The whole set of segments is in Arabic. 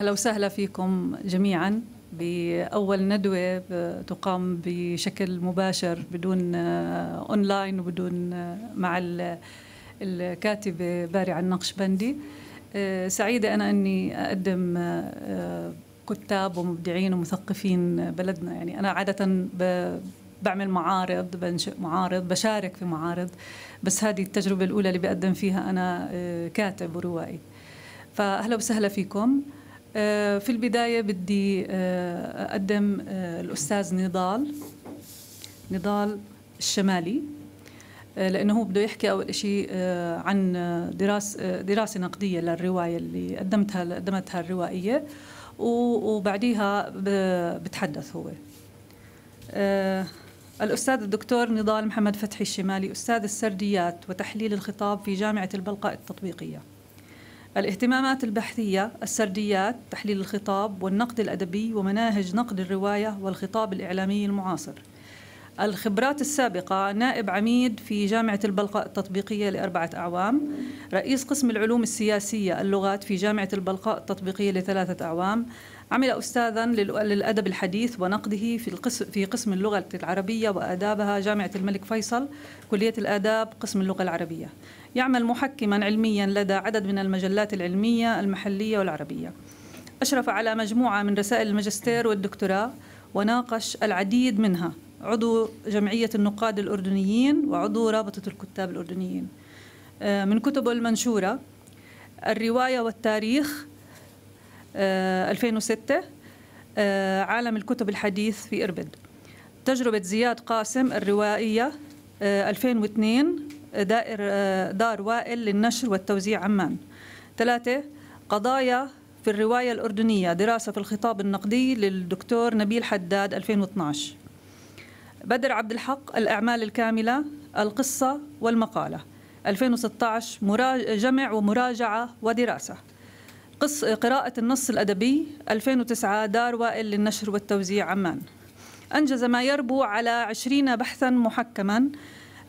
اهلا وسهلا فيكم جميعا بأول ندوة تقام بشكل مباشر بدون أونلاين وبدون مع الكاتبة بارعة النقشبندي سعيدة أنا أني أقدم كتاب ومبدعين ومثقفين بلدنا يعني أنا عادة بعمل معارض بنشئ معارض بشارك في معارض بس هذه التجربة الأولى اللي بقدم فيها أنا كاتب وروائي فأهلا وسهلا فيكم آه، في البداية بدي آه، أقدم آه، الأستاذ نضال نضال الشمالي لأنه هو بده يحكي أول شيء عن دراسة دراسة نقدية للرواية اللي قدمتها قدمتها الروائية وبعديها بتحدث هو الأستاذ الدكتور نضال محمد فتحي الشمالي أستاذ السرديات وتحليل الخطاب في جامعة البلقاء التطبيقية الاهتمامات البحثية السرديات تحليل الخطاب والنقد الأدبي ومناهج نقد الرواية والخطاب الإعلامي المعاصر الخبرات السابقة نائب عميد في جامعة البلقاء التطبيقية لأربعة أعوام رئيس قسم العلوم السياسية اللغات في جامعة البلقاء التطبيقية لثلاثة أعوام عمل أستاذا للأدب الحديث ونقده في, القسم في قسم اللغة العربية وآدابها جامعة الملك فيصل كلية الآداب قسم اللغة العربية يعمل محكما علميا لدى عدد من المجلات العلمية المحلية والعربية أشرف على مجموعة من رسائل الماجستير والدكتوراه وناقش العديد منها عضو جمعية النقاد الأردنيين وعضو رابطة الكتاب الأردنيين آه، من كتبه المنشورة الرواية والتاريخ 2006 آه، آه، عالم الكتب الحديث في إربد تجربة زياد قاسم الروائية 2002 دائر آه، دار وائل للنشر والتوزيع عمان ثلاثة قضايا في الرواية الأردنية دراسة في الخطاب النقدي للدكتور نبيل حداد 2012 بدر عبد الحق الأعمال الكاملة القصة والمقالة 2016 جمع ومراجعة ودراسة قص قراءة النص الأدبي 2009 دار وائل للنشر والتوزيع عمان أنجز ما يربو على 20 بحثا محكما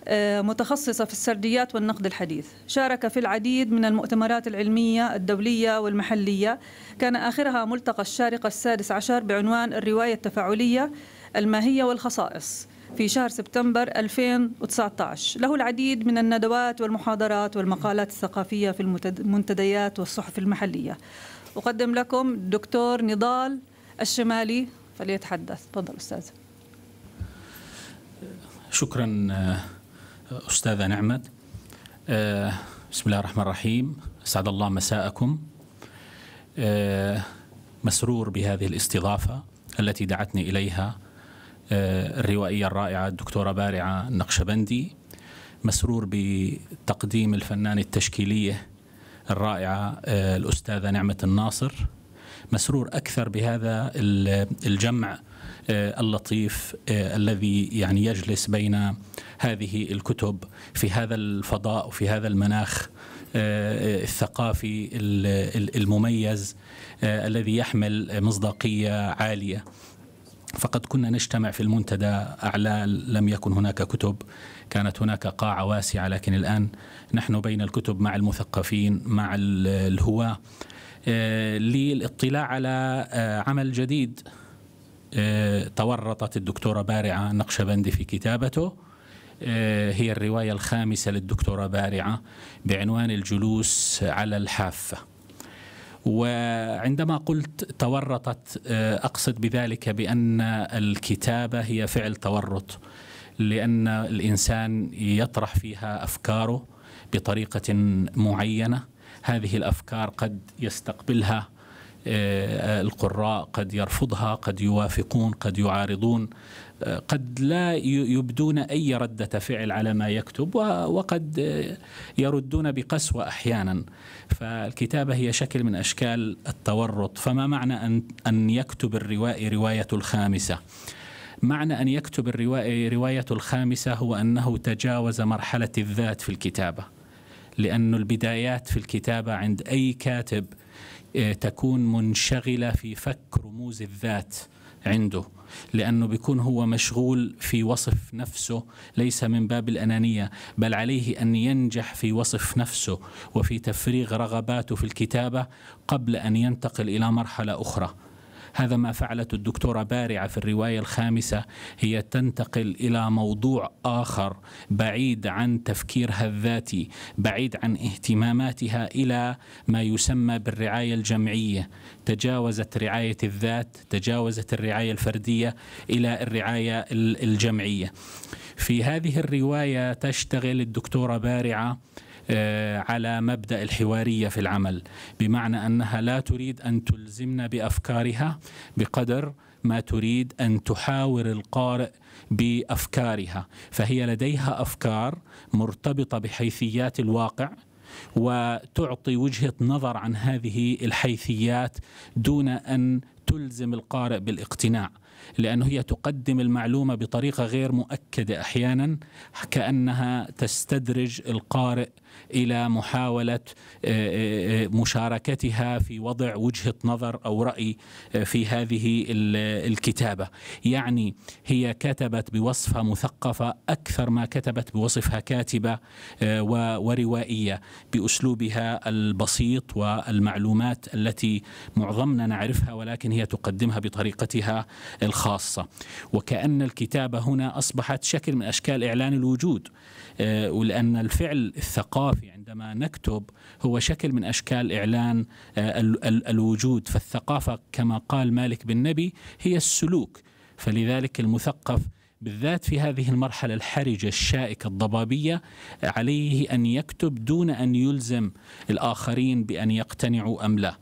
آه، متخصصة في السرديات والنقد الحديث شارك في العديد من المؤتمرات العلمية الدولية والمحلية كان آخرها ملتقى الشارقة السادس عشر بعنوان الرواية التفاعلية الماهية والخصائص في شهر سبتمبر 2019 له العديد من الندوات والمحاضرات والمقالات الثقافية في المنتديات والصحف المحلية أقدم لكم الدكتور نضال الشمالي فليتحدث تفضل أستاذ شكرا آه، أستاذة نعمت آه، بسم الله الرحمن الرحيم أسعد الله مساءكم آه، مسرور بهذه الاستضافة التي دعتني إليها آه، الروائية الرائعة الدكتورة بارعة النقشبندي مسرور بتقديم الفنان التشكيلية الرائعة الأستاذة نعمة الناصر مسرور أكثر بهذا الجمع اللطيف الذي يعني يجلس بين هذه الكتب في هذا الفضاء وفي هذا المناخ آه، آه، الثقافي المميز آه، الذي يحمل مصداقية عالية فقد كنا نجتمع في المنتدى أعلى لم يكن هناك كتب كانت هناك قاعة واسعة لكن الآن نحن بين الكتب مع المثقفين مع الهواة للاطلاع على عمل جديد تورطت الدكتورة بارعة نقشبندي في كتابته آه، هي الرواية الخامسة للدكتورة بارعة بعنوان الجلوس على الحافة وعندما قلت تورطت آه، أقصد بذلك بأن الكتابة هي فعل تورط لأن الإنسان يطرح فيها أفكاره بطريقة معينة هذه الأفكار قد يستقبلها آه، القراء قد يرفضها قد يوافقون قد يعارضون قد لا يبدون أي ردة فعل على ما يكتب وقد يردون بقسوة أحيانا فالكتابة هي شكل من أشكال التورط فما معنى أن, أن يكتب الروائي رواية الخامسة معنى أن يكتب الروائي رواية الخامسة هو أنه تجاوز مرحلة الذات في الكتابة لأن البدايات في الكتابة عند أي كاتب آه، تكون منشغلة في فك رموز الذات عنده لأنه بيكون هو مشغول في وصف نفسه ليس من باب الأنانية بل عليه أن ينجح في وصف نفسه وفي تفريغ رغباته في الكتابة قبل أن ينتقل إلى مرحلة أخرى هذا ما فعلته الدكتورة بارعة في الرواية الخامسة هي تنتقل إلى موضوع آخر بعيد عن تفكيرها الذاتي بعيد عن اهتماماتها إلى ما يسمى بالرعاية الجمعية تجاوزت رعاية الذات تجاوزت الرعاية الفردية إلى الرعاية الجمعية في هذه الرواية تشتغل الدكتورة بارعة آه، على مبدا الحواريه في العمل بمعنى انها لا تريد ان تلزمنا بافكارها بقدر ما تريد ان تحاور القارئ بافكارها فهي لديها افكار مرتبطه بحيثيات الواقع وتعطي وجهه نظر عن هذه الحيثيات دون ان تلزم القارئ بالاقتناع لأنه هي تقدم المعلومة بطريقة غير مؤكدة أحيانا كأنها تستدرج القارئ الى محاوله آه، آه، آه، مشاركتها في وضع وجهه نظر او راي في هذه الكتابه يعني هي كتبت بوصفها مثقفه اكثر ما كتبت بوصفها كاتبه وروائيه باسلوبها البسيط والمعلومات التي معظمنا نعرفها ولكن هي تقدمها بطريقتها الخاصه وكان الكتابه هنا اصبحت شكل من اشكال اعلان الوجود آه، ولأن الفعل الثقافي عندما نكتب هو شكل من أشكال إعلان آه، الوجود فالثقافة كما قال مالك بن نبي هي السلوك فلذلك المثقف بالذات في هذه المرحلة الحرجة الشائكة الضبابية عليه أن يكتب دون أن يلزم الآخرين بأن يقتنعوا أم لا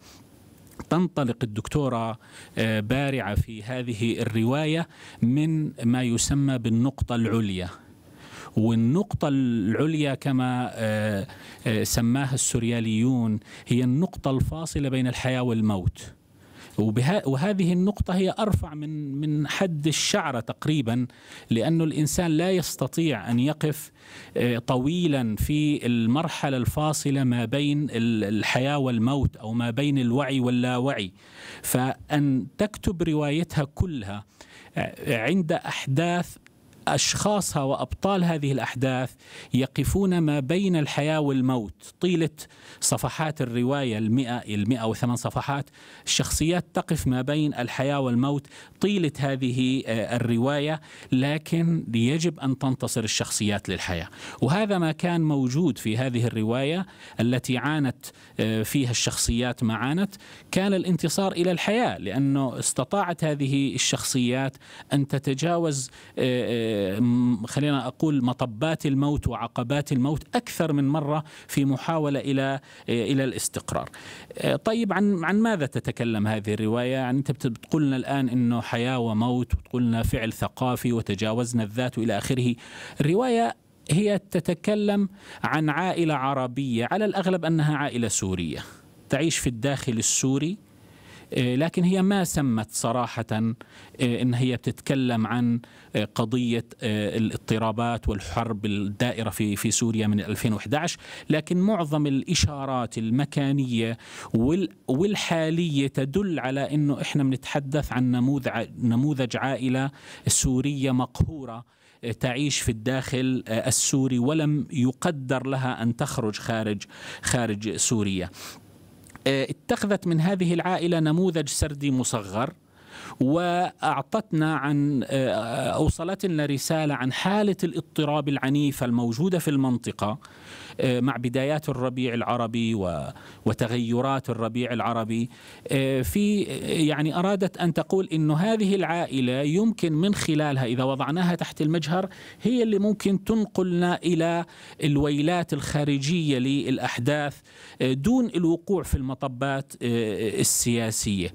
تنطلق الدكتورة آه، بارعة في هذه الرواية من ما يسمى بالنقطة العليا والنقطة العليا كما آه، آه، سماها السورياليون هي النقطة الفاصلة بين الحياة والموت وهذه النقطة هي أرفع من من حد الشعرة تقريبا لأنه الإنسان لا يستطيع أن يقف آه، طويلا في المرحلة الفاصلة ما بين الحياة والموت أو ما بين الوعي واللاوعي فأن تكتب روايتها كلها عند أحداث أشخاصها وأبطال هذه الأحداث يقفون ما بين الحياة والموت طيلة صفحات الرواية المئة المئة وثمان صفحات الشخصيات تقف ما بين الحياة والموت طيلة هذه آه، الرواية لكن يجب أن تنتصر الشخصيات للحياة وهذا ما كان موجود في هذه الرواية التي عانت آه، فيها الشخصيات ما عانت كان الانتصار إلى الحياة لأنه استطاعت هذه الشخصيات أن تتجاوز آه، خلينا اقول مطبات الموت وعقبات الموت اكثر من مره في محاوله الى الى الاستقرار. آه، طيب عن عن ماذا تتكلم هذه الروايه؟ يعني انت بتقول لنا الان انه حياه وموت وتقول لنا فعل ثقافي وتجاوزنا الذات والى اخره. الروايه هي تتكلم عن عائله عربيه على الاغلب انها عائله سوريه. تعيش في الداخل السوري إيه، لكن هي ما سمت صراحة إيه، إن هي بتتكلم عن إيه، قضية الاضطرابات والحرب الدائرة في في سوريا من 2011 لكن معظم الإشارات المكانية والحالية تدل على أنه إحنا بنتحدث عن نموذج نموذج عائلة سورية مقهورة تعيش في الداخل السوري ولم يقدر لها ان تخرج خارج خارج سوريا آه، اتخذت من هذه العائلة نموذج سردي مصغر واعطتنا عن آه، اوصلتنا رساله عن حاله الاضطراب العنيفه الموجوده في المنطقه آه، مع بدايات الربيع العربي وتغيرات الربيع العربي آه، في آه، يعني أرادت أن تقول أن هذه العائلة يمكن من خلالها إذا وضعناها تحت المجهر هي اللي ممكن تنقلنا إلى الويلات الخارجية للأحداث دون الوقوع في المطبات السياسية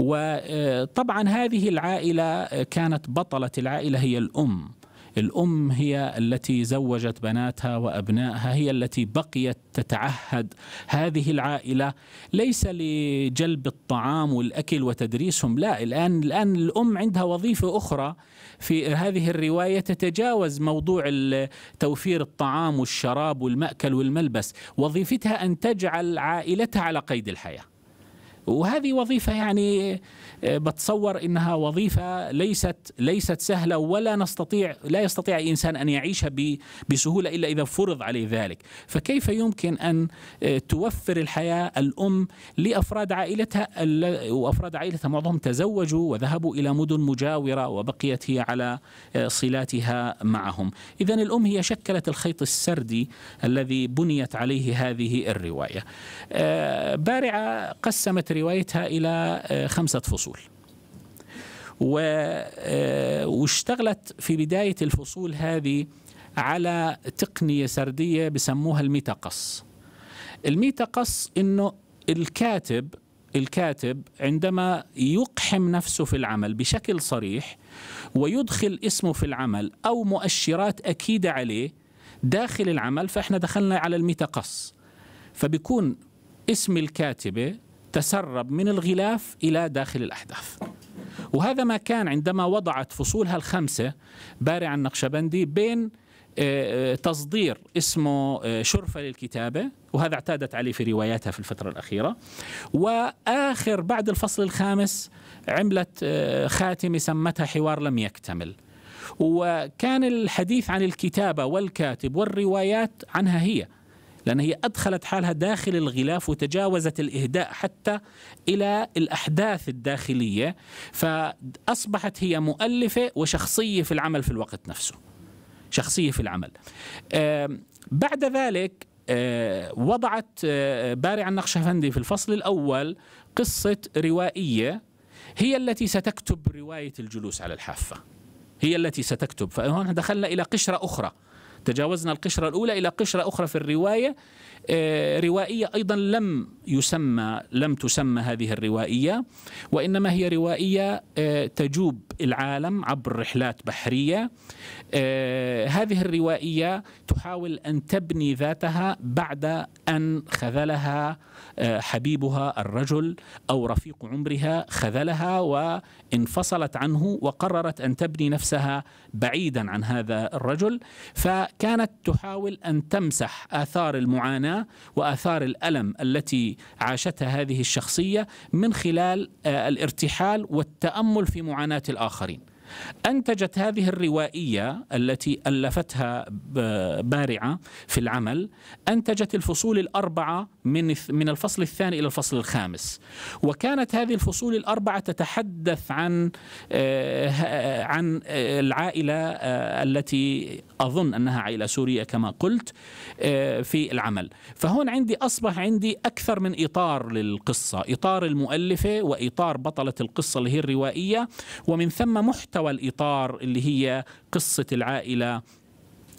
وطبعا هذه العائلة كانت بطلة العائلة هي الأم الأم هي التي زوجت بناتها وأبنائها هي التي بقيت تتعهد هذه العائلة ليس لجلب الطعام والأكل وتدريسهم لا الآن الآن الأم عندها وظيفة أخرى في هذه الرواية تتجاوز موضوع توفير الطعام والشراب والمأكل والملبس وظيفتها أن تجعل عائلتها على قيد الحياه وهذه وظيفة يعني آه، بتصور انها وظيفة ليست ليست سهلة ولا نستطيع لا يستطيع اي انسان ان يعيشها بسهولة الا اذا فرض عليه ذلك، فكيف يمكن ان آه، توفر الحياة الام لافراد عائلتها وافراد عائلتها معظمهم تزوجوا وذهبوا الى مدن مجاورة وبقيت هي على آه، صلاتها معهم، اذا الام هي شكلت الخيط السردي الذي بنيت عليه هذه الرواية. بارعة قسمت روايتها إلى آه، خمسة فصول آه، واشتغلت في بداية الفصول هذه على تقنية سردية بسموها الميتقص الميتقص أنه الكاتب الكاتب عندما يقحم نفسه في العمل بشكل صريح ويدخل اسمه في العمل أو مؤشرات أكيدة عليه داخل العمل فإحنا دخلنا على الميتقص فبيكون اسم الكاتبة تسرب من الغلاف إلى داخل الأحداث وهذا ما كان عندما وضعت فصولها الخمسة بارع النقشبندي بين آه، آه، تصدير اسمه آه، شرفة للكتابة وهذا اعتادت عليه في رواياتها في الفترة الأخيرة وآخر بعد الفصل الخامس عملت خاتمة سمتها حوار لم يكتمل وكان الحديث عن الكتابة والكاتب والروايات عنها هي لأن هي أدخلت حالها داخل الغلاف وتجاوزت الإهداء حتى إلى الأحداث الداخلية فأصبحت هي مؤلفة وشخصية في العمل في الوقت نفسه شخصية في العمل بعد ذلك وضعت بارع فندي في الفصل الأول قصة روائية هي التي ستكتب رواية الجلوس على الحافة هي التي ستكتب فهون دخلنا إلى قشرة أخرى تجاوزنا القشرة الأولى إلى قشرة أخرى في الرواية روائية أيضا لم يسمى لم تسمى هذه الروائية وإنما هي روائية آه، تجوب العالم عبر رحلات بحرية آه، هذه الروائية تحاول أن تبني ذاتها بعد أن خذلها آه، حبيبها الرجل أو رفيق عمرها خذلها وانفصلت عنه وقررت أن تبني نفسها بعيدا عن هذا الرجل فكانت تحاول أن تمسح آثار المعاناة واثار الالم التي عاشتها هذه الشخصيه من خلال آه، الارتحال والتامل في معاناه الاخرين أنتجت هذه الروائية التي ألفتها بارعة في العمل أنتجت الفصول الأربعة من من الفصل الثاني إلى الفصل الخامس وكانت هذه الفصول الأربعة تتحدث عن آه، آه، عن آه، العائلة التي أظن أنها عائلة سورية كما قلت في العمل فهون عندي أصبح عندي أكثر من إطار للقصة إطار المؤلفة وإطار بطلة القصة اللي هي الروائية ومن ثم محتوى مستوى الاطار اللي هي قصه العائله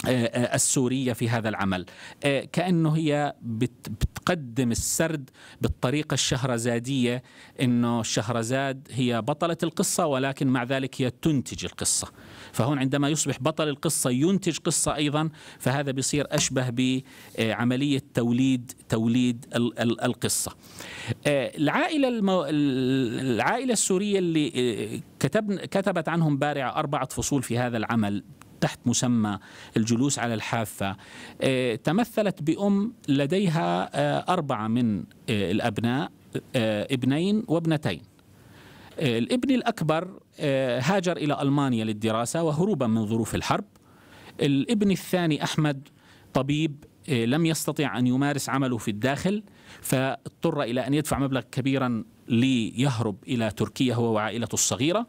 آه، آه، السورية في هذا العمل آه، كأنه هي بتقدم السرد بالطريقة الشهرزادية أنه الشهرزاد هي بطلة القصة ولكن مع ذلك هي تنتج القصة فهون عندما يصبح بطل القصة ينتج قصة أيضا فهذا بيصير أشبه بعملية توليد توليد القصة العائلة المو... العائلة السورية اللي كتبت عنهم بارعة أربعة فصول في هذا العمل تحت مسمى الجلوس على الحافة آه، تمثلت بأم لديها آه، أربعة من آه، الأبناء ابنين وابنتين الابن الأكبر هاجر إلى ألمانيا للدراسة وهروبا من ظروف الحرب الابن الثاني أحمد طبيب لم يستطع أن يمارس عمله في الداخل فاضطر إلى أن يدفع مبلغ كبيرا ليهرب إلى تركيا هو وعائلته الصغيرة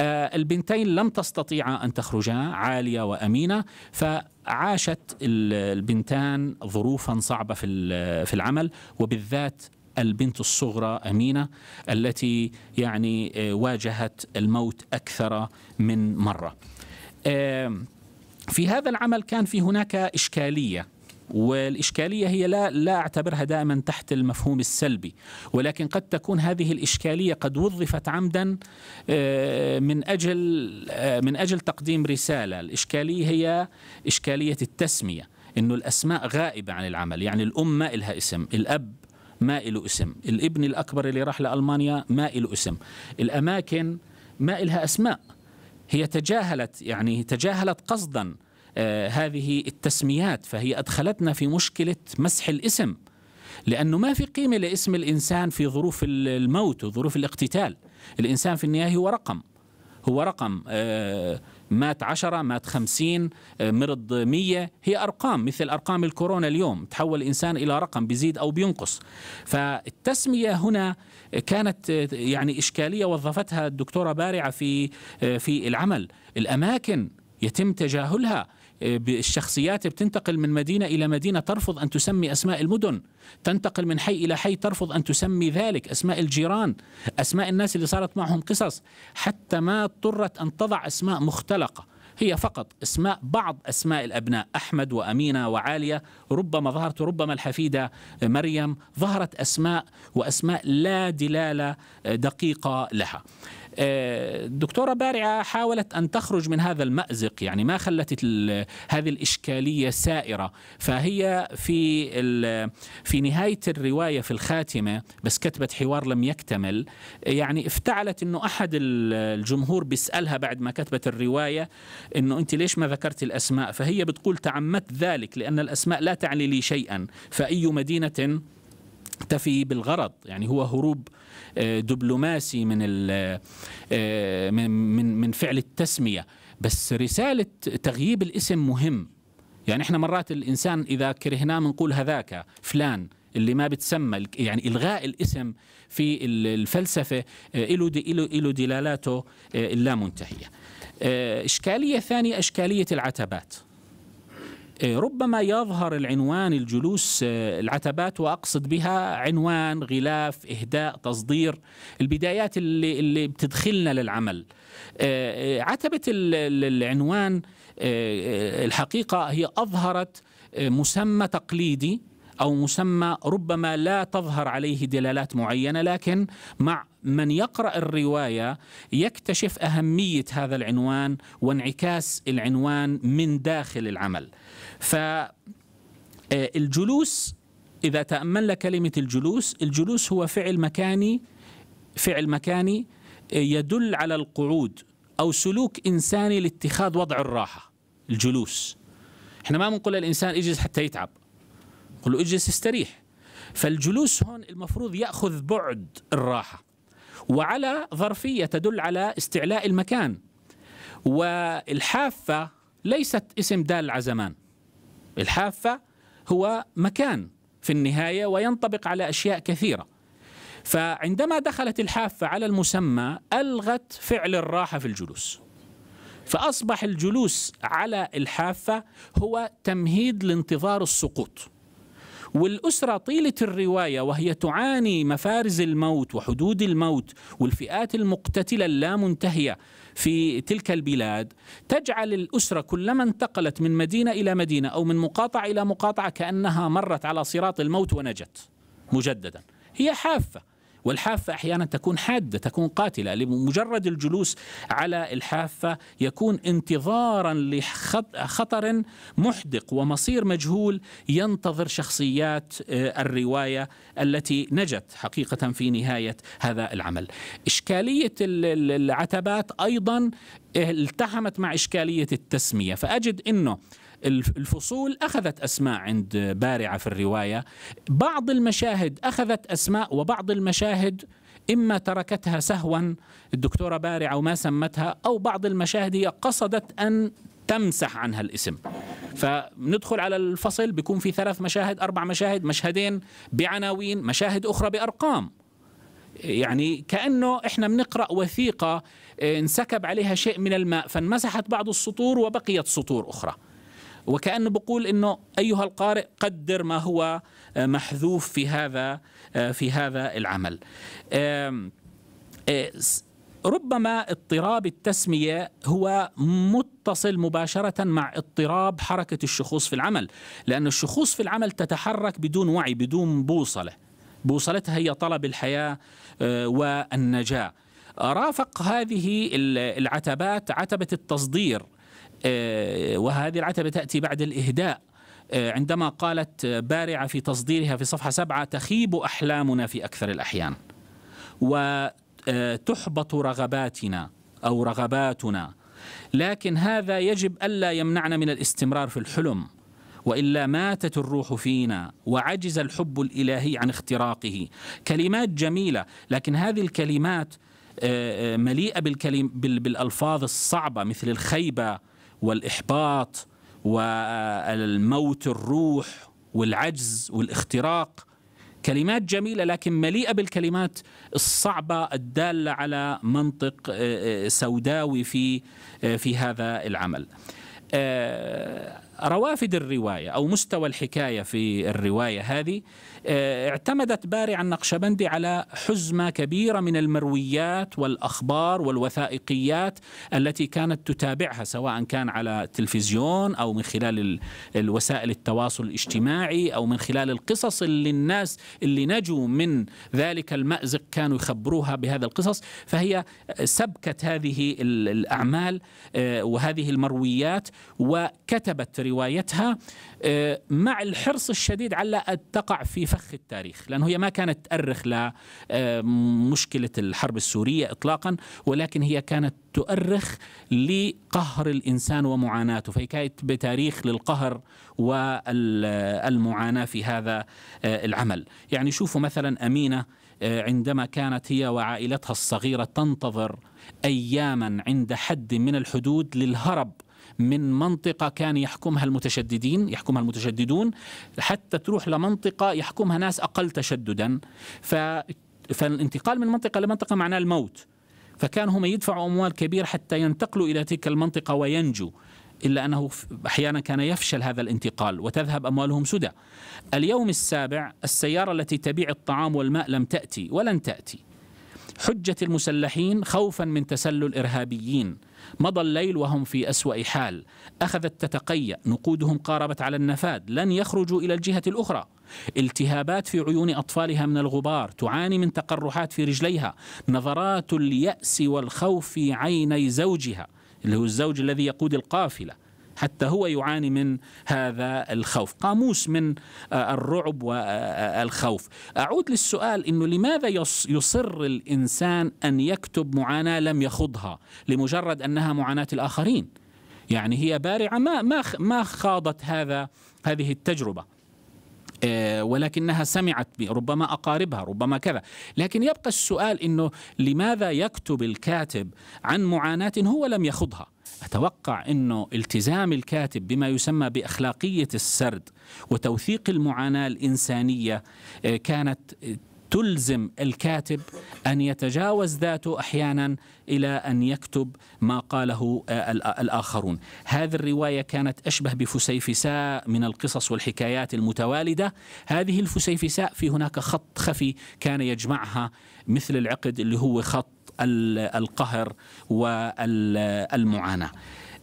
آه، البنتين لم تستطيعا أن تخرجا عالية وأمينة فعاشت البنتان ظروفا صعبة في العمل وبالذات البنت الصغرى أمينة التي يعني آه، واجهت الموت أكثر من مرة آه، في هذا العمل كان في هناك إشكالية والإشكالية هي لا لا أعتبرها دائما تحت المفهوم السلبي ولكن قد تكون هذه الإشكالية قد وظفت عمدا آه، من أجل آه، من أجل تقديم رسالة الإشكالية هي إشكالية التسمية أنه الأسماء غائبة عن العمل يعني الأم ما لها اسم الأب ما له اسم الابن الأكبر اللي راح لألمانيا ما له اسم الأماكن ما لها أسماء هي تجاهلت يعني تجاهلت قصدا آه، هذه التسميات فهي أدخلتنا في مشكلة مسح الاسم لأنه ما في قيمة لاسم الإنسان في ظروف الموت وظروف الاقتتال الإنسان في النهاية هو رقم هو رقم آه، مات عشرة مات خمسين آه، مرض مية هي أرقام مثل أرقام الكورونا اليوم تحول الإنسان إلى رقم بيزيد أو بينقص فالتسمية هنا كانت يعني إشكالية وظفتها الدكتورة بارعة في, في العمل الأماكن يتم تجاهلها آه، الشخصيات بتنتقل من مدينة إلى مدينة ترفض أن تسمي أسماء المدن تنتقل من حي إلى حي ترفض أن تسمي ذلك أسماء الجيران أسماء الناس اللي صارت معهم قصص حتى ما اضطرت أن تضع أسماء مختلقة هي فقط اسماء بعض اسماء الابناء احمد وامينه وعاليه ربما ظهرت ربما الحفيده مريم ظهرت اسماء واسماء لا دلاله آه، دقيقه لها الدكتورة آه، بارعة حاولت أن تخرج من هذا المأزق يعني ما خلت هذه الإشكالية سائرة فهي في في نهاية الرواية في الخاتمة بس كتبت حوار لم يكتمل يعني افتعلت أنه أحد الجمهور بيسألها بعد ما كتبت الرواية أنه أنت ليش ما ذكرت الأسماء فهي بتقول تعمدت ذلك لأن الأسماء لا تعني لي شيئا فأي مدينة تفي بالغرض يعني هو هروب آه، دبلوماسي آه، من من من فعل التسميه بس رساله تغييب الاسم مهم يعني احنا مرات الانسان اذا كرهناه بنقول هذاك فلان اللي ما بتسمى يعني الغاء الاسم في الفلسفه آه، له له دلالاته اللا منتهيه اشكاليه ثانيه اشكاليه العتبات إيه، ربما يظهر العنوان الجلوس آه، العتبات واقصد بها عنوان غلاف اهداء تصدير البدايات اللي اللي بتدخلنا للعمل آه، آه، عتبه العنوان الحقيقه هي اظهرت مسمى تقليدي او مسمى ربما لا تظهر عليه دلالات معينه لكن مع من يقرا الروايه يكتشف اهميه هذا العنوان وانعكاس العنوان من داخل العمل فالجلوس آه، إذا تأملنا كلمة الجلوس الجلوس هو فعل مكاني فعل مكاني آه، يدل على القعود أو سلوك إنساني لاتخاذ وضع الراحة الجلوس احنا ما بنقول للإنسان اجلس حتى يتعب نقول له اجلس استريح فالجلوس هون المفروض يأخذ بعد الراحة وعلى ظرفية تدل على استعلاء المكان والحافة ليست اسم دال على زمان الحافة هو مكان في النهاية وينطبق على أشياء كثيرة فعندما دخلت الحافة على المسمى ألغت فعل الراحة في الجلوس فأصبح الجلوس على الحافة هو تمهيد لانتظار السقوط والأسرة طيلة الرواية وهي تعاني مفارز الموت وحدود الموت والفئات المقتتلة اللامنتهية في تلك البلاد تجعل الأسرة كلما انتقلت من مدينة إلى مدينة أو من مقاطعة إلى مقاطعة كأنها مرت على صراط الموت ونجت مجددا هي حافة والحافة أحيانا تكون حادة تكون قاتلة لمجرد الجلوس على الحافة يكون انتظارا لخطر محدق ومصير مجهول ينتظر شخصيات آه، الرواية التي نجت حقيقة في نهاية هذا العمل إشكالية العتبات أيضا آه، التحمت مع إشكالية التسمية فأجد أنه الفصول أخذت أسماء عند بارعة في الرواية بعض المشاهد أخذت أسماء وبعض المشاهد إما تركتها سهوا الدكتورة بارعة وما سمتها أو بعض المشاهد هي قصدت أن تمسح عنها الاسم فندخل على الفصل بيكون في ثلاث مشاهد أربع مشاهد مشهدين بعناوين مشاهد أخرى بأرقام يعني كأنه إحنا بنقرأ وثيقة آه، انسكب عليها شيء من الماء فانمسحت بعض السطور وبقيت سطور أخرى وكأنه بقول أنه أيها القارئ قدر ما هو آه، محذوف في هذا آه، في هذا العمل آه، ربما اضطراب التسمية هو متصل مباشرة مع اضطراب حركة الشخوص في العمل لأن الشخوص في العمل تتحرك بدون وعي بدون بوصلة بوصلتها هي طلب الحياة والنجاة رافق هذه العتبات عتبة التصدير آه، وهذه العتبة تأتي بعد الإهداء آه، عندما قالت بارعة في تصديرها في صفحة سبعة تخيب أحلامنا في أكثر الأحيان وتحبط رغباتنا أو رغباتنا لكن هذا يجب ألا يمنعنا من الاستمرار في الحلم والا ماتت الروح فينا وعجز الحب الالهي عن اختراقه كلمات جميله لكن هذه الكلمات آه، مليئه بالكلم بالالفاظ الصعبه مثل الخيبه والإحباط والموت الروح والعجز والاختراق كلمات جميلة لكن مليئة بالكلمات الصعبة الدالة على منطق آه، آه، سوداوي في آه، في هذا العمل. روافد الرواية أو مستوى الحكاية في الرواية هذه آه، اعتمدت عن النقشبندي على حزمة كبيرة من المرويات والأخبار والوثائقيات التي كانت تتابعها سواء كان على التلفزيون أو من خلال الوسائل التواصل الاجتماعي أو من خلال القصص اللي الناس اللي نجوا من ذلك المأزق كانوا يخبروها بهذا القصص فهي سبكت هذه الأعمال آه، وهذه المرويات وكتبت روايتها آه، مع الحرص الشديد على أن تقع في فخ التاريخ لأنه هي ما كانت تأرخ لمشكلة آه، الحرب السورية إطلاقا ولكن هي كانت تؤرخ لقهر الإنسان ومعاناته فهي كانت بتاريخ للقهر والمعاناة في هذا آه، العمل يعني شوفوا مثلا أمينة عندما كانت هي وعائلتها الصغيرة تنتظر أياما عند حد من الحدود للهرب من منطقة كان يحكمها المتشددين يحكمها المتشددون حتى تروح لمنطقة يحكمها ناس أقل تشددا فالانتقال من منطقة لمنطقة معناه الموت فكان هم يدفعوا أموال كبيرة حتى ينتقلوا إلى تلك المنطقة وينجوا إلا أنه أحيانا كان يفشل هذا الانتقال وتذهب أموالهم سدى اليوم السابع السيارة التي تبيع الطعام والماء لم تأتي ولن تأتي حجة المسلحين خوفا من تسلل إرهابيين مضى الليل وهم في أسوأ حال أخذت تتقيأ نقودهم قاربت على النفاد لن يخرجوا إلى الجهة الأخرى التهابات في عيون أطفالها من الغبار تعاني من تقرحات في رجليها نظرات اليأس والخوف في عيني زوجها اللي هو الزوج الذي يقود القافلة حتى هو يعاني من هذا الخوف قاموس من آه، الرعب والخوف آه، آه، أعود للسؤال أنه لماذا يصر الإنسان أن يكتب معاناة لم يخضها لمجرد أنها معاناة الآخرين يعني هي بارعة ما, ما, ما خاضت هذا هذه التجربة ولكنها سمعت ربما أقاربها ربما كذا لكن يبقى السؤال أنه لماذا يكتب الكاتب عن معاناة هو لم يخضها أتوقع أنه التزام الكاتب بما يسمى بأخلاقية السرد وتوثيق المعاناة الإنسانية آه، كانت تلزم الكاتب ان يتجاوز ذاته احيانا الى ان يكتب ما قاله آه، الاخرون. هذه الروايه كانت اشبه بفسيفساء من القصص والحكايات المتوالده، هذه الفسيفساء في هناك خط خفي كان يجمعها مثل العقد اللي هو خط القهر والمعاناه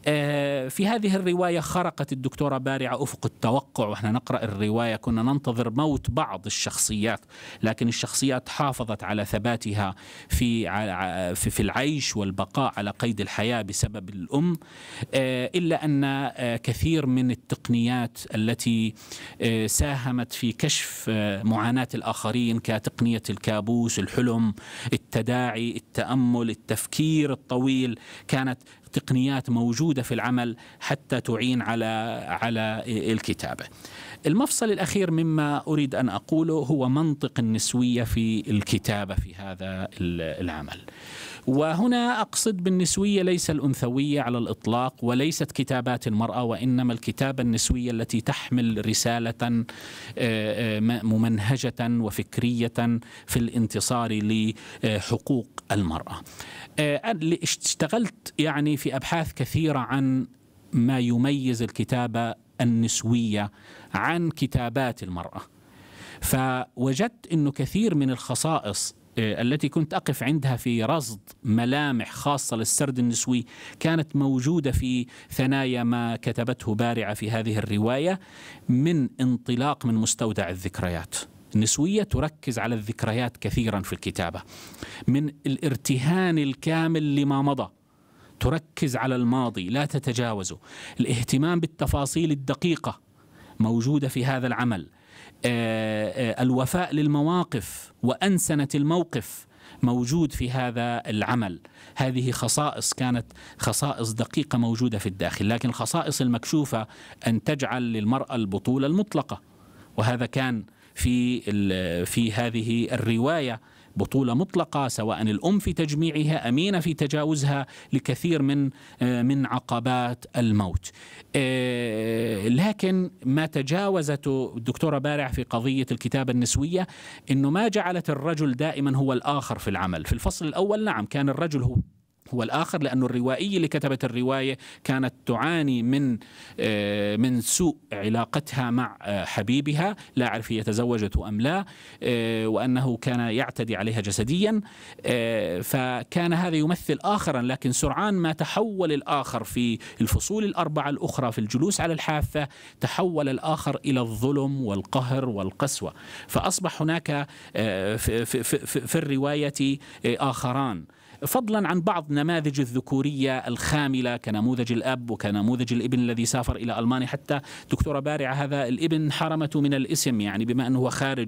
آه، في هذه الرواية خرقت الدكتورة بارعة أفق التوقع وإحنا نقرأ الرواية كنا ننتظر موت بعض الشخصيات لكن الشخصيات حافظت على ثباتها في في العيش والبقاء على قيد الحياة بسبب الأم آه، إلا أن آه، كثير من التقنيات التي ساهمت في كشف معاناة الآخرين كتقنية الكابوس الحلم التداعي التأمل التفكير الطويل كانت تقنيات موجوده في العمل حتى تعين على على الكتابه. المفصل الاخير مما اريد ان اقوله هو منطق النسويه في الكتابه في هذا العمل. وهنا اقصد بالنسويه ليس الانثويه على الاطلاق وليست كتابات المراه وانما الكتابه النسويه التي تحمل رساله آه، آه، ممنهجه وفكريه في الانتصار لحقوق المرأة آه، اشتغلت يعني في أبحاث كثيرة عن ما يميز الكتابة النسوية عن كتابات المرأة فوجدت أنه كثير من الخصائص آه، التي كنت أقف عندها في رصد ملامح خاصة للسرد النسوي كانت موجودة في ثنايا ما كتبته بارعة في هذه الرواية من انطلاق من مستودع الذكريات النسوية تركز على الذكريات كثيرا في الكتابة من الارتهان الكامل لما مضى تركز على الماضي لا تتجاوزه الاهتمام بالتفاصيل الدقيقة موجودة في هذا العمل آه، آه، الوفاء للمواقف وأنسنة الموقف موجود في هذا العمل هذه خصائص كانت خصائص دقيقة موجودة في الداخل لكن الخصائص المكشوفة أن تجعل للمرأة البطولة المطلقة وهذا كان في في هذه الروايه بطولة مطلقة سواء الأم في تجميعها أمينة في تجاوزها لكثير من آه، من عقبات الموت آه، لكن ما تجاوزته الدكتورة بارع في قضية الكتابة النسوية أنه ما جعلت الرجل دائما هو الآخر في العمل في الفصل الأول نعم كان الرجل هو هو الآخر لأن الروائية اللي كتبت الرواية كانت تعاني من آه، من سوء علاقتها مع آه، حبيبها لا أعرف هي تزوجت أم لا آه، وأنه كان يعتدي عليها جسديا فكان هذا يمثل آخرا لكن سرعان ما تحول الآخر في الفصول الأربعة الأخرى في الجلوس على الحافة تحول الآخر إلى الظلم والقهر والقسوة فأصبح هناك في, في, في, في الرواية آخران فضلا عن بعض نماذج الذكورية الخاملة كنموذج الأب وكنموذج الابن الذي سافر إلى ألمانيا حتى دكتورة بارعة هذا الابن حرمته من الاسم يعني بما أنه خارج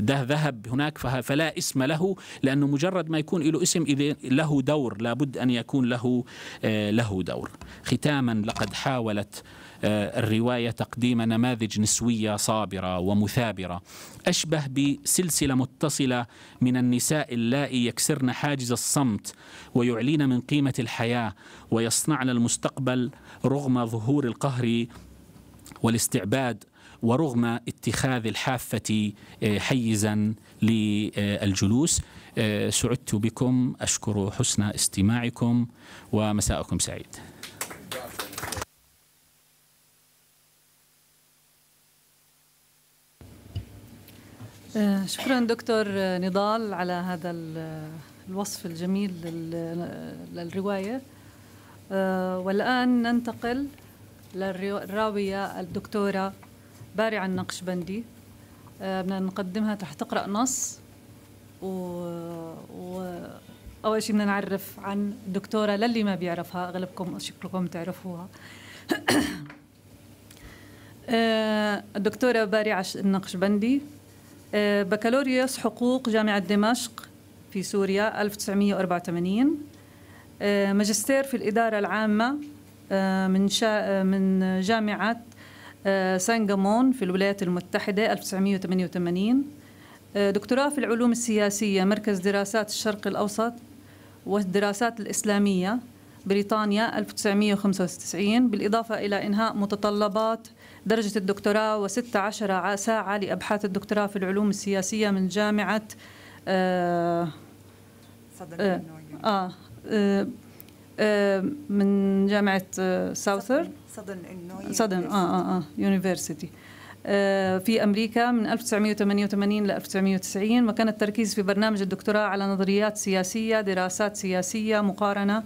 ده ذهب هناك فلا اسم له لأنه مجرد ما يكون له اسم إذا له دور لابد أن يكون له آه، له دور ختاما لقد حاولت آه، الرواية تقديم نماذج نسوية صابرة ومثابرة أشبه بسلسلة متصلة من النساء اللائي يكسرن حاجز الصمت ويعلين من قيمة الحياة ويصنعن المستقبل رغم ظهور القهر والاستعباد ورغم اتخاذ الحافة آه، حيزا للجلوس آه، سعدت بكم أشكر حسن استماعكم ومساءكم سعيد آه، شكرا دكتور نضال على هذا الوصف الجميل للرواية آه، والآن ننتقل للراوية الدكتورة بارعة النقشبندي آه، بدنا نقدمها رح تقرأ نص و... و... أول شيء بدنا نعرف عن الدكتورة للي ما بيعرفها أغلبكم شكلكم تعرفوها الدكتورة بارعة النقشبندي آه، بكالوريوس حقوق جامعة دمشق في سوريا 1984 آه، ماجستير في الإدارة العامة آه، من من جامعة سانجامون في الولايات المتحدة 1988 دكتوراه في العلوم السياسية مركز دراسات الشرق الأوسط والدراسات الإسلامية بريطانيا 1995 بالإضافة إلى إنهاء متطلبات درجة الدكتوراه وستة عشر ساعة لأبحاث الدكتوراه في العلوم السياسية من جامعة آه آه, آه, آه, آه من جامعة آه، ساوثر صدن اه اه اه يونيفرسيتي آه، في أمريكا من 1988 ل 1990 وكان التركيز في برنامج الدكتوراه على نظريات سياسية دراسات سياسية مقارنة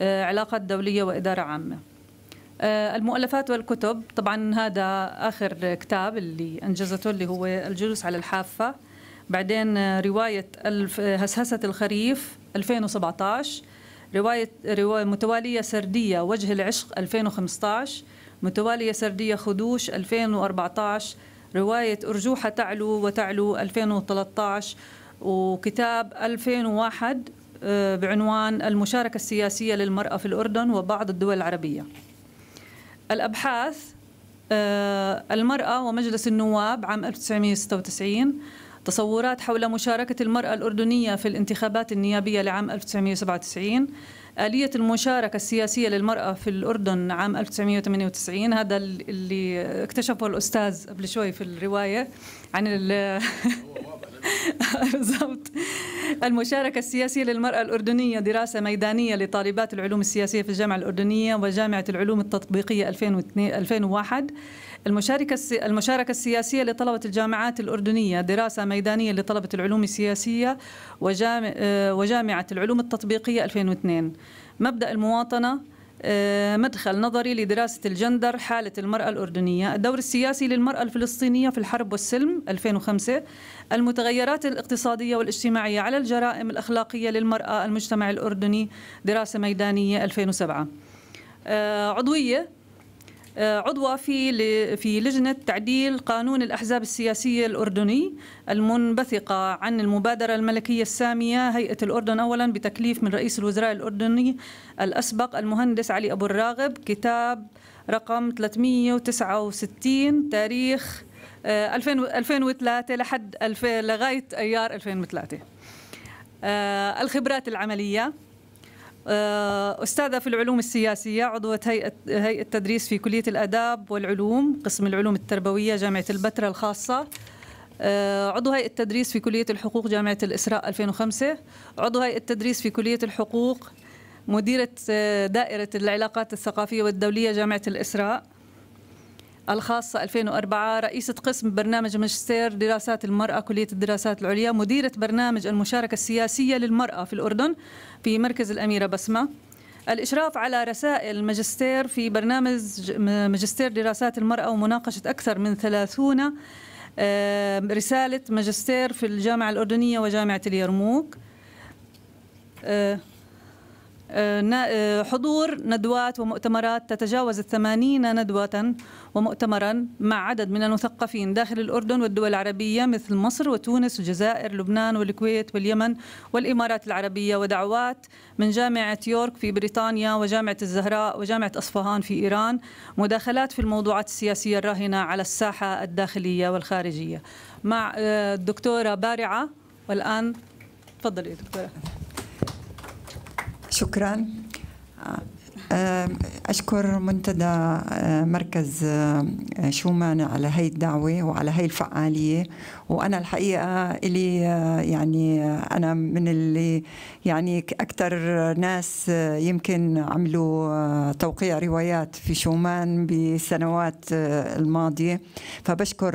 آه، علاقات دولية وإدارة عامة آه، المؤلفات والكتب طبعا هذا آخر كتاب اللي أنجزته اللي هو الجلوس على الحافة بعدين آه، رواية آه، هسهسة الخريف 2017 رواية, رواية متوالية سردية وجه العشق 2015 متوالية سردية خدوش 2014 رواية أرجوحة تعلو وتعلو 2013 وكتاب 2001 بعنوان المشاركة السياسية للمرأة في الأردن وبعض الدول العربية الأبحاث آه، المرأة ومجلس النواب عام 1996 تصورات حول مشاركة المرأة الأردنية في الانتخابات النيابية لعام 1997 آلية المشاركة السياسية للمرأة في الأردن عام 1998 هذا اللي اكتشفه الأستاذ قبل شوي في الرواية عن بالضبط المشاركة السياسية للمرأة الأردنية دراسة ميدانية لطالبات العلوم السياسية في الجامعة الأردنية وجامعة العلوم التطبيقية 2001 المشاركة المشاركة السياسية لطلبة الجامعات الأردنية دراسة ميدانية لطلبة العلوم السياسية آه، وجامعة العلوم التطبيقية 2002 مبدأ المواطنة آه، مدخل نظري لدراسة الجندر حالة المرأة الأردنية الدور السياسي للمرأة الفلسطينية في الحرب والسلم 2005 المتغيرات الاقتصادية والاجتماعية على الجرائم الأخلاقية للمرأة المجتمع الأردني دراسة ميدانية 2007 آه، عضوية آه، عضوة في في لجنة تعديل قانون الأحزاب السياسية الأردني المنبثقة عن المبادرة الملكية السامية هيئة الأردن أولا بتكليف من رئيس الوزراء الأردني الأسبق المهندس علي أبو الراغب كتاب رقم 369 تاريخ 2003 آه، لحد لغاية أيار 2003 آه، الخبرات العملية آه، أستاذة في العلوم السياسية عضوة هيئة, هيئة تدريس في كلية الأداب والعلوم قسم العلوم التربوية جامعة البتراء الخاصة آه، عضو هيئة تدريس في كلية الحقوق جامعة الإسراء 2005 عضو هيئة تدريس في كلية الحقوق مديرة آه، دائرة العلاقات الثقافية والدولية جامعة الإسراء الخاصة 2004 رئيسة قسم برنامج ماجستير دراسات المرأة كلية الدراسات العليا مديرة برنامج المشاركة السياسية للمرأة في الأردن في مركز الأميرة بسمة الإشراف على رسائل ماجستير في برنامج ماجستير دراسات المرأة ومناقشة أكثر من ثلاثون رسالة ماجستير في الجامعة الأردنية وجامعة اليرموك آه، آه، آه، حضور ندوات ومؤتمرات تتجاوز الثمانين ندوة ومؤتمرا مع عدد من المثقفين داخل الأردن والدول العربية مثل مصر وتونس والجزائر لبنان والكويت واليمن والإمارات العربية ودعوات من جامعة يورك في بريطانيا وجامعة الزهراء وجامعة أصفهان في إيران مداخلات في الموضوعات السياسية الراهنة على الساحة الداخلية والخارجية مع آه، الدكتورة بارعة والآن تفضلي دكتورة شكرا آه، آه، أشكر منتدى آه، مركز شومان على هاي الدعوة وعلى هاي الفعالية وانا الحقيقه الي يعني انا من اللي يعني اكثر ناس يمكن عملوا توقيع روايات في شومان بالسنوات الماضيه فبشكر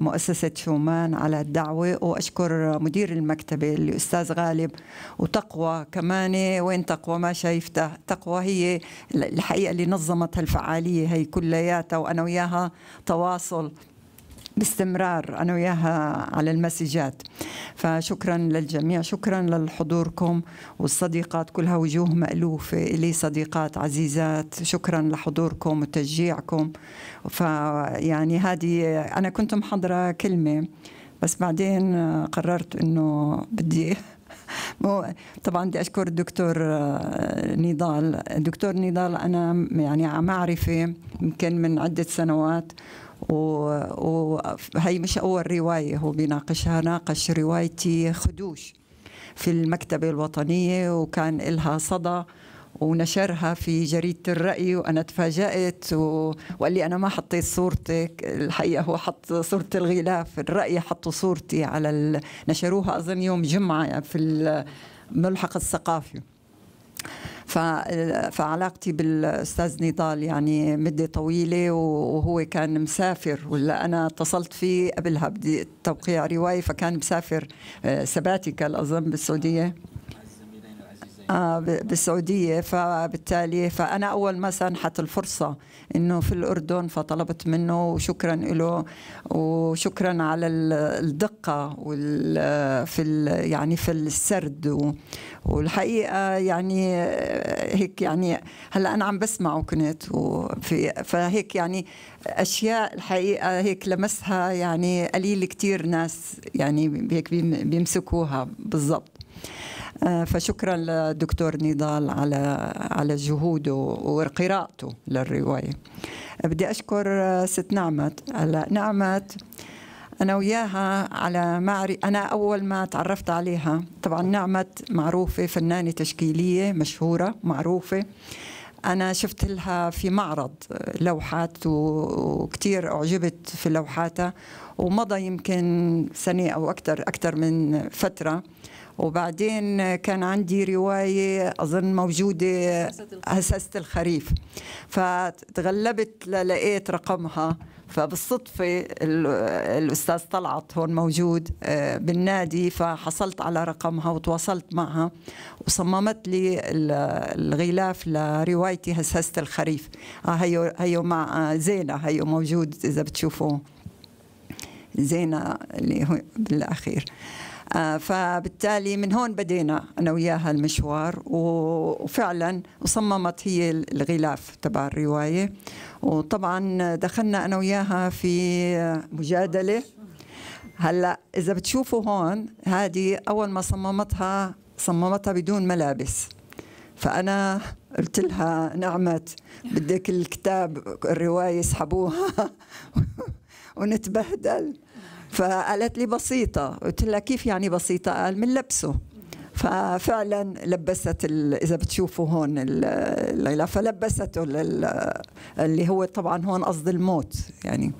مؤسسه شومان على الدعوه واشكر مدير المكتبه الاستاذ غالب وتقوى كمان وين تقوى ما شايفتها تقوى هي الحقيقه اللي نظمت هالفعاليه هي كلياتها وانا وياها تواصل باستمرار انا وياها على المسجات فشكرا للجميع شكرا لحضوركم والصديقات كلها وجوه مألوفة لي صديقات عزيزات شكرا لحضوركم وتشجيعكم فيعني هذه أنا كنت محضرة كلمة بس بعدين قررت انه بدي طبعا بدي اشكر الدكتور نضال الدكتور نضال انا يعني معرفه يمكن من عده سنوات وهي مش أول رواية هو بيناقشها ناقش روايتي خدوش في المكتبة الوطنية وكان إلها صدى ونشرها في جريدة الرأي وأنا تفاجأت وقال لي أنا ما حطيت صورتك الحقيقة هو حط صورة الغلاف الرأي حطوا صورتي على ال... نشروها أظن يوم جمعة في الملحق الثقافي فعلاقتي بالاستاذ نضال يعني مده طويله وهو كان مسافر ولا انا اتصلت فيه قبلها بدي توقيع روايه فكان مسافر آه، سباتيكال اظن بالسعوديه آه بالسعودية فبالتالي فأنا أول ما سنحت الفرصة إنه في الأردن فطلبت منه وشكرا له وشكرا على الدقة وال في يعني في السرد والحقيقة يعني هيك يعني هلا أنا عم بسمعه كنت وفي فهيك يعني أشياء الحقيقة هيك لمسها يعني قليل كتير ناس يعني هيك بيمسكوها بالضبط آه، فشكرا للدكتور نضال على على جهوده وقراءته للروايه بدي اشكر آه، ست نعمت هلا نعمت انا وياها على معري انا اول ما تعرفت عليها طبعا نعمت معروفه فنانه تشكيليه مشهوره معروفه أنا شفت لها في معرض آه، لوحات وكثير أعجبت في لوحاتها ومضى يمكن سنة أو أكثر أكثر من فترة وبعدين كان عندي رواية أظن موجودة أساسة الخريف فتغلبت لقيت رقمها فبالصدفة الأستاذ طلعت هون موجود آه، بالنادي فحصلت على رقمها وتواصلت معها وصممت لي الغلاف لروايتي هسهسة الخريف آه، هيو, هيو مع آه، زينة هيو موجود إذا بتشوفوه زينة اللي هو بالأخير آه، فبالتالي من هون بدينا انا وياها المشوار وفعلا صممت هي الغلاف تبع الروايه وطبعا دخلنا انا وياها في مجادله هلا اذا بتشوفوا هون هذه اول ما صممتها صممتها بدون ملابس فانا قلت لها نعمت بدك الكتاب الروايه يسحبوها ونتبهدل فقالت لي بسيطة قلت لها كيف يعني بسيطة قال من لبسه ففعلا لبست اذا بتشوفوا هون الغلاف فلبسته اللي هو طبعا هون قصد الموت يعني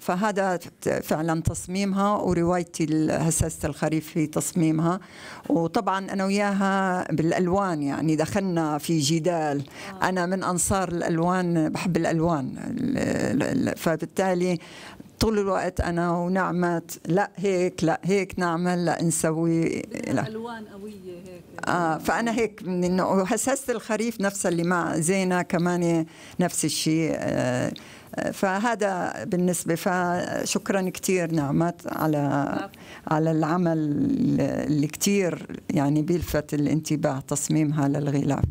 فهذا فعلا تصميمها وروايتي هسست الخريف في تصميمها وطبعا أنا وياها بالألوان يعني دخلنا في جدال أنا من أنصار الألوان بحب الألوان فبالتالي طول الوقت انا ونعمت لا هيك لا هيك نعمل لا نسوي لا. الوان قويه هيك اه فانا هيك من وهسهسه الخريف نفسها اللي مع زينه كمان نفس الشيء آه، آه، فهذا بالنسبه فشكرا كثير نعمت على على العمل اللي كثير يعني بيلفت الانتباه تصميمها للغلاف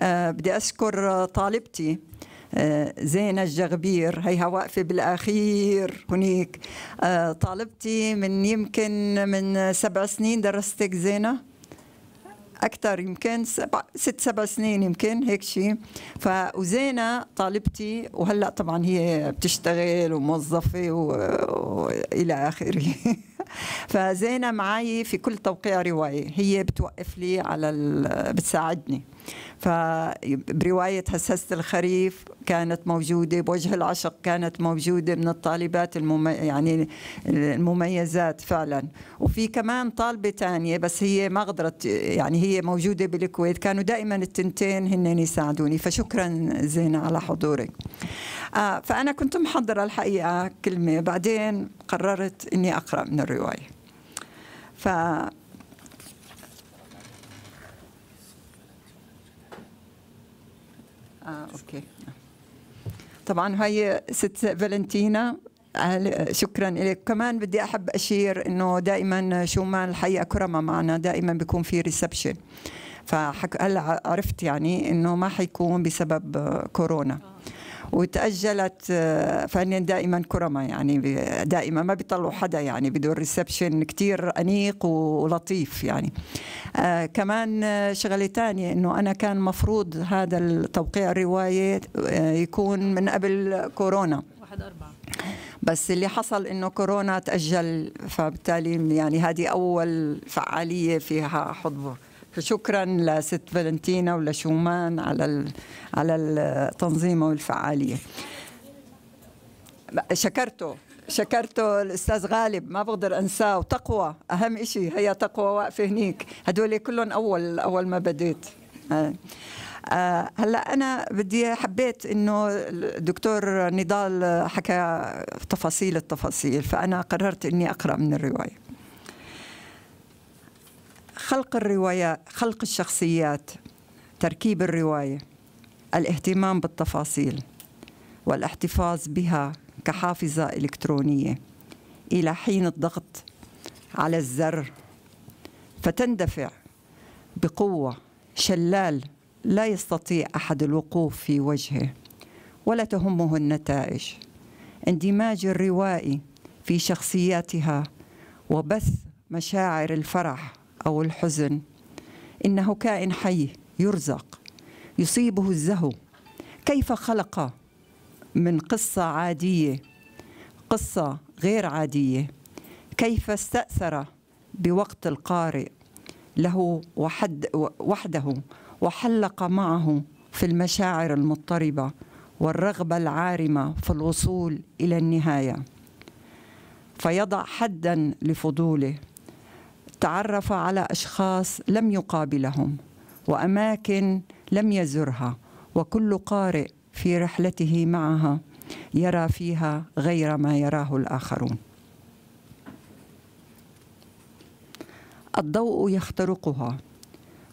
آه، بدي اشكر طالبتي آه، زينة الجغبير هيها واقفة بالأخير هنيك آه، طالبتي من يمكن من سبع سنين درستك زينة اكثر يمكن سبع ست سبع سنين يمكن هيك شيء فوزينه طالبتي وهلا طبعا هي بتشتغل وموظفه والى اخره فزينة معي في كل توقيع رواية هي بتوقف لي على بتساعدني فبرواية هسست الخريف كانت موجودة بوجه العشق كانت موجودة من الطالبات المم... يعني المميزات فعلا وفي كمان طالبة تانية بس هي ما قدرت يعني هي موجودة بالكويت كانوا دائما التنتين هن يساعدوني فشكرا زينة على حضورك آه فأنا كنت محضرة الحقيقة كلمة بعدين قررت إني أقرأ من الرواية ف آه، اوكي طبعا هي ست فالنتينا شكرا لك كمان بدي احب اشير انه دائما شو ما الحقيقه كرمه معنا دائما بيكون في ريسبشن فهلا عرفت يعني انه ما حيكون بسبب كورونا وتاجلت آه، فعليا دائما كرمة يعني دائما ما بيطلعوا حدا يعني بدون ريسبشن كتير انيق ولطيف يعني آه كمان آه، شغله ثانيه انه انا كان مفروض هذا التوقيع الروايه آه، يكون من قبل كورونا واحد أربعة بس اللي حصل انه كورونا تاجل فبالتالي يعني هذه اول فعاليه فيها حضور فشكرا لست فالنتينا ولشومان على على التنظيم والفعاليه شكرته شكرته الاستاذ غالب ما بقدر انساه وتقوى اهم شيء هي تقوى واقفه هنيك هدول كلهم اول اول ما بديت هلا انا بدي حبيت انه الدكتور نضال حكى تفاصيل التفاصيل فانا قررت اني اقرا من الروايه خلق الرواية خلق الشخصيات تركيب الرواية الاهتمام بالتفاصيل والاحتفاظ بها كحافظة إلكترونية إلى حين الضغط على الزر فتندفع بقوة شلال لا يستطيع أحد الوقوف في وجهه ولا تهمه النتائج اندماج الروائي في شخصياتها وبث مشاعر الفرح أو الحزن إنه كائن حي يرزق يصيبه الزهو كيف خلق من قصة عادية قصة غير عادية كيف استأثر بوقت القارئ له وحد وحده وحلق معه في المشاعر المضطربة والرغبة العارمة في الوصول إلى النهاية فيضع حدا لفضوله تعرف على اشخاص لم يقابلهم واماكن لم يزرها وكل قارئ في رحلته معها يرى فيها غير ما يراه الاخرون الضوء يخترقها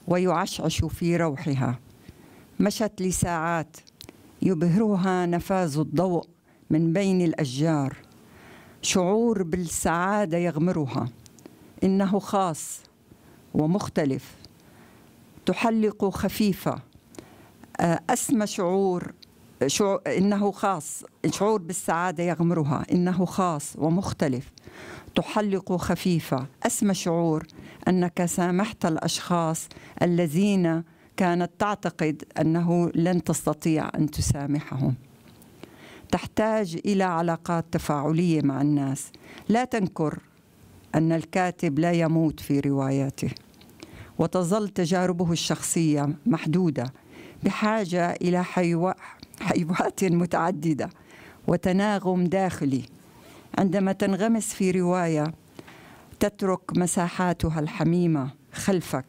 ويعشعش في روحها مشت لساعات يبهرها نفاذ الضوء من بين الاشجار شعور بالسعاده يغمرها إنه خاص ومختلف تحلق خفيفة آه، أسمى شعور شعور إنه خاص شعور بالسعادة يغمرها إنه خاص ومختلف تحلق خفيفة أسمى شعور أنك سامحت الأشخاص الذين كانت تعتقد أنه لن تستطيع أن تسامحهم تحتاج إلى علاقات تفاعلية مع الناس لا تنكر أن الكاتب لا يموت في رواياته وتظل تجاربه الشخصية محدودة بحاجة إلى حيو... حيوات متعددة وتناغم داخلي عندما تنغمس في رواية تترك مساحاتها الحميمة خلفك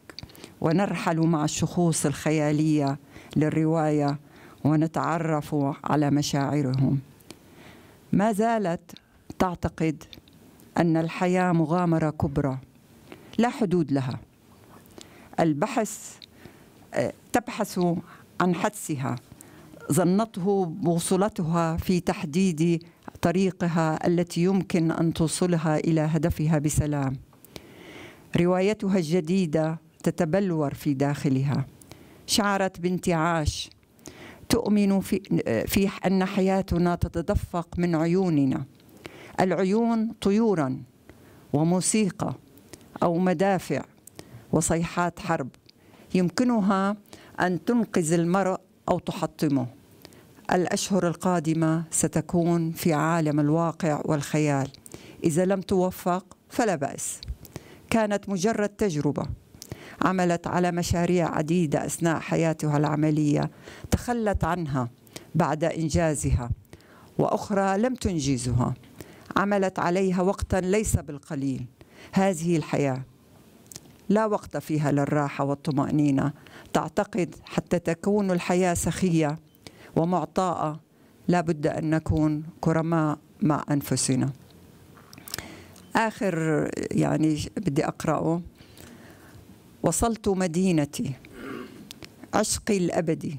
ونرحل مع الشخوص الخيالية للرواية ونتعرف على مشاعرهم ما زالت تعتقد أن الحياة مغامرة كبرى لا حدود لها البحث آه، تبحث عن حدسها ظنته بوصلتها في تحديد طريقها التي يمكن ان توصلها الى هدفها بسلام روايتها الجديده تتبلور في داخلها شعرت بانتعاش تؤمن في, آه، في ان حياتنا تتدفق من عيوننا العيون طيورا وموسيقى او مدافع وصيحات حرب يمكنها ان تنقذ المرء او تحطمه الاشهر القادمه ستكون في عالم الواقع والخيال اذا لم توفق فلا باس كانت مجرد تجربه عملت على مشاريع عديده اثناء حياتها العمليه تخلت عنها بعد انجازها واخرى لم تنجزها عملت عليها وقتا ليس بالقليل هذه الحياه لا وقت فيها للراحه والطمانينه تعتقد حتى تكون الحياه سخيه ومعطاءه لا بد ان نكون كرماء مع انفسنا اخر يعني بدي اقراه وصلت مدينتي عشقي الابدي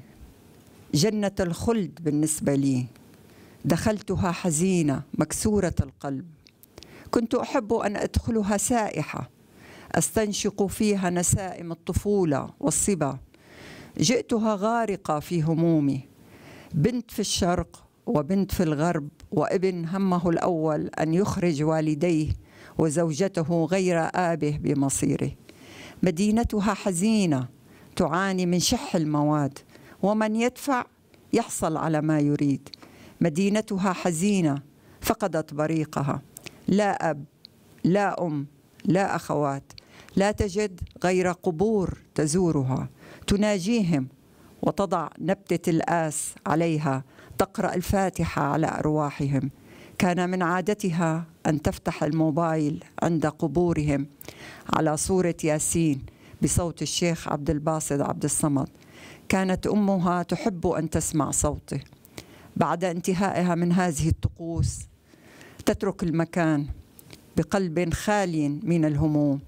جنه الخلد بالنسبه لي دخلتها حزينه مكسوره القلب كنت احب ان ادخلها سائحه استنشق فيها نسائم الطفوله والصبا جئتها غارقه في همومي بنت في الشرق وبنت في الغرب وابن همه الاول ان يخرج والديه وزوجته غير ابه بمصيره مدينتها حزينه تعاني من شح المواد ومن يدفع يحصل على ما يريد مدينتها حزينه فقدت بريقها لا اب لا ام لا اخوات لا تجد غير قبور تزورها تناجيهم وتضع نبته الاس عليها تقرا الفاتحه على ارواحهم كان من عادتها ان تفتح الموبايل عند قبورهم على صوره ياسين بصوت الشيخ عبد الباسط عبد الصمد كانت امها تحب ان تسمع صوته بعد انتهائها من هذه الطقوس تترك المكان بقلب خالي من الهموم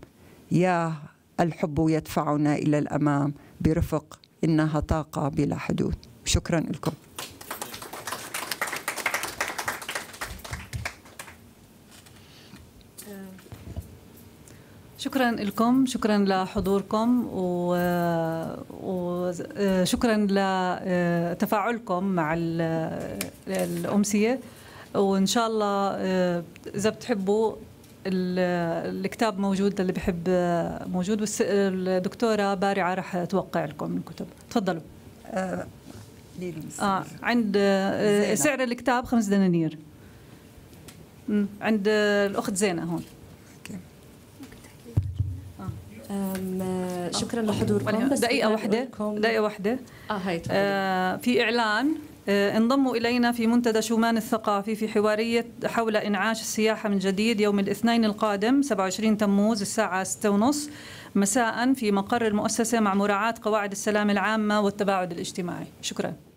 يا الحب يدفعنا الى الامام برفق انها طاقه بلا حدود شكرا لكم شكرا لكم شكرا لحضوركم وشكرا لتفاعلكم مع الأمسية وإن شاء الله إذا بتحبوا الكتاب موجود للي بحب موجود والدكتورة بارعة رح توقع لكم الكتب تفضلوا آه عند سعر الكتاب خمس دنانير عند الأخت زينة هون آه. شكرا لحضوركم دقيقة واحدة دقيقة واحدة اه هاي آه في إعلان آه انضموا إلينا في منتدى شومان الثقافي في حوارية حول إنعاش السياحة من جديد يوم الاثنين القادم 27 تموز الساعة 6:30 مساء في مقر المؤسسة مع مراعاة قواعد السلام العامة والتباعد الاجتماعي شكرا